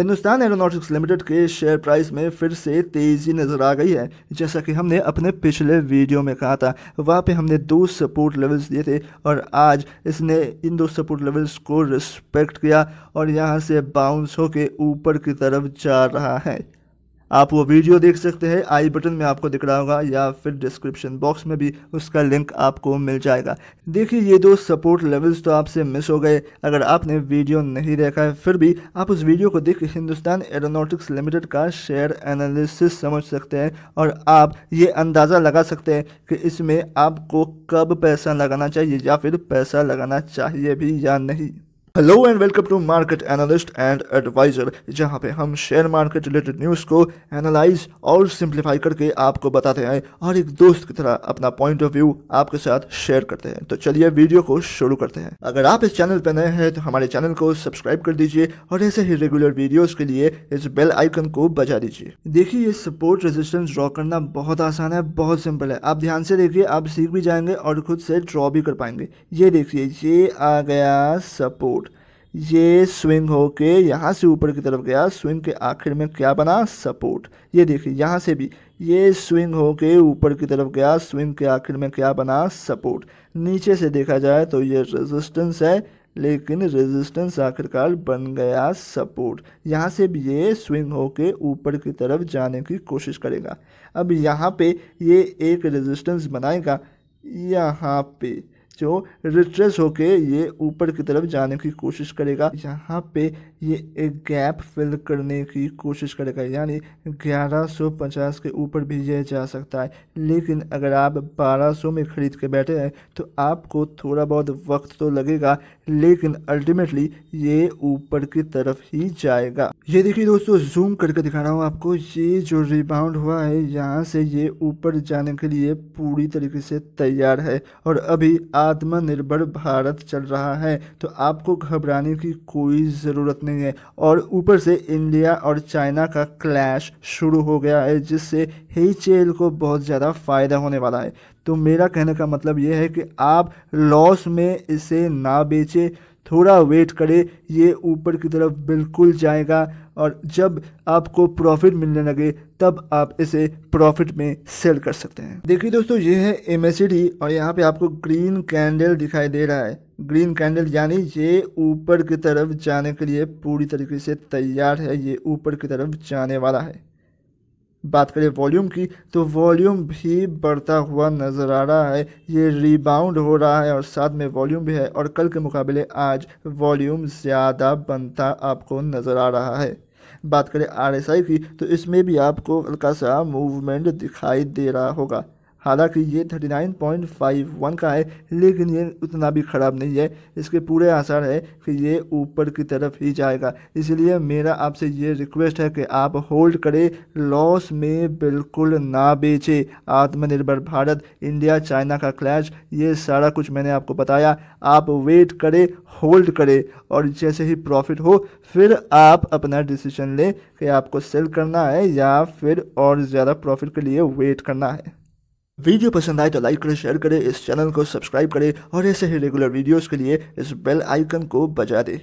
Hindustan aeronautics limited के share price में फिर से तेज़ी नज़र आ गई है जैसा कि हमने अपने पिछले वीडियो में कहा था वहाँ पे हमने दो सपोर्ट लेवल्स दिए थे और आज इसने इन दो सपोर्ट लेवल्स को रिस्पेक्ट किया और यहाँ से बाउंस होके ऊपर की तरफ जा रहा है आप वो वीडियो देख सकते हैं आई बटन में आपको दिख रहा होगा या फिर डिस्क्रिप्शन बॉक्स में भी उसका लिंक आपको मिल जाएगा देखिए ये दो सपोर्ट लेवल्स तो आपसे मिस हो गए अगर आपने वीडियो नहीं देखा है फिर भी आप उस वीडियो को देख हिंदुस्तान एरोनॉटिक्स लिमिटेड का शेयर एनालिसिस समझ सकते हैं और आप ये अंदाज़ा लगा सकते हैं कि इसमें आपको कब पैसा लगाना चाहिए या फिर पैसा लगाना चाहिए भी या नहीं hello and welcome to market analyst and adviser जहां पे हम शेयर मार्केट रिलेटेड न्यूज़ को एनालाइज और सिंप्लीफाई करके आपको बताते हैं और एक दोस्त की तरह अपना पॉइंट ऑफ व्यू आपके साथ शेयर करते हैं तो चलिए वीडियो को शुरू करते हैं अगर आप इस चैनल पर नए हैं तो हमारे चैनल को सब्सक्राइब कर दीजिए और ऐसे ही रेगुलर वीडियोज के लिए इस बेल आइकन को बजा दीजिए देखिए ये सपोर्ट रेजिस्टेंस ड्रॉ करना बहुत आसान है बहुत सिंपल है आप ध्यान से देखिए आप सीख भी जाएंगे और खुद से ड्रॉ भी कर पाएंगे ये देखिए ये आ गया सपोर्ट ये स्विंग होके यहाँ से ऊपर की तरफ गया स्विंग के आखिर में क्या बना सपोर्ट ये देखिए यहाँ से भी ये स्विंग होके ऊपर की तरफ गया स्विंग के आखिर में क्या बना सपोर्ट नीचे से देखा जाए तो ये रेजिस्टेंस है लेकिन रेजिस्टेंस आखिरकार बन गया सपोर्ट यहाँ से भी ये स्विंग होके ऊपर की तरफ जाने की कोशिश करेगा अब यहाँ पे ये एक रेजिस्टेंस बनाएगा यहाँ पे जो रिट्रेस होके ये ऊपर की तरफ जाने की कोशिश करेगा यहाँ पे ये एक गैप फिल करने की कोशिश करेगा यानी 1150 के ऊपर भी यह जा सकता है लेकिन अगर आप 1200 में ख़रीद के बैठे हैं तो आपको थोड़ा बहुत वक्त तो लगेगा लेकिन अल्टीमेटली ये ऊपर की तरफ ही जाएगा ये देखिए दोस्तों जूम करके दिखा रहा हूँ आपको ये जो रिबाउंड हुआ है यहाँ से ये ऊपर जाने के लिए पूरी तरीके से तैयार है और अभी आत्मनिर्भर भारत चल रहा है तो आपको घबराने की कोई ज़रूरत नहीं करेंगे और ऊपर से इंडिया और चाइना का क्लैश शुरू हो गया है जिससे हेचेल को बहुत ज़्यादा फ़ायदा होने वाला है तो मेरा कहने का मतलब ये है कि आप लॉस में इसे ना बेचें थोड़ा वेट करें ये ऊपर की तरफ बिल्कुल जाएगा और जब आपको प्रॉफिट मिलने लगे तब आप इसे प्रॉफिट में सेल कर सकते हैं देखिए दोस्तों ये है एम और यहाँ पे आपको ग्रीन कैंडल दिखाई दे रहा है ग्रीन कैंडल यानी ये ऊपर की तरफ जाने के लिए पूरी तरीके से तैयार है ये ऊपर की तरफ जाने वाला है बात करें वॉल्यूम की तो वॉल्यूम भी बढ़ता हुआ नज़र आ रहा है ये रीबाउंड हो रहा है और साथ में वॉल्यूम भी है और कल के मुकाबले आज वॉल्यूम ज़्यादा बनता आपको नज़र आ रहा है बात करें आर की तो इसमें भी आपको हल्का सा मूवमेंट दिखाई दे रहा होगा हालांकि ये 39.51 का है लेकिन ये उतना भी ख़राब नहीं है इसके पूरे आसार है कि ये ऊपर की तरफ ही जाएगा इसलिए मेरा आपसे ये रिक्वेस्ट है कि आप होल्ड करें लॉस में बिल्कुल ना बेचें आत्मनिर्भर भारत इंडिया चाइना का क्लैश ये सारा कुछ मैंने आपको बताया आप वेट करें होल्ड करें और जैसे ही प्रॉफिट हो फिर आप अपना डिसीजन लें कि आपको सेल करना है या फिर और ज़्यादा प्रॉफिट के लिए वेट करना है वीडियो पसंद आए तो लाइक करें शेयर करें इस चैनल को सब्सक्राइब करें और ऐसे ही रेगुलर वीडियोस के लिए इस बेल आइकन को बजा दें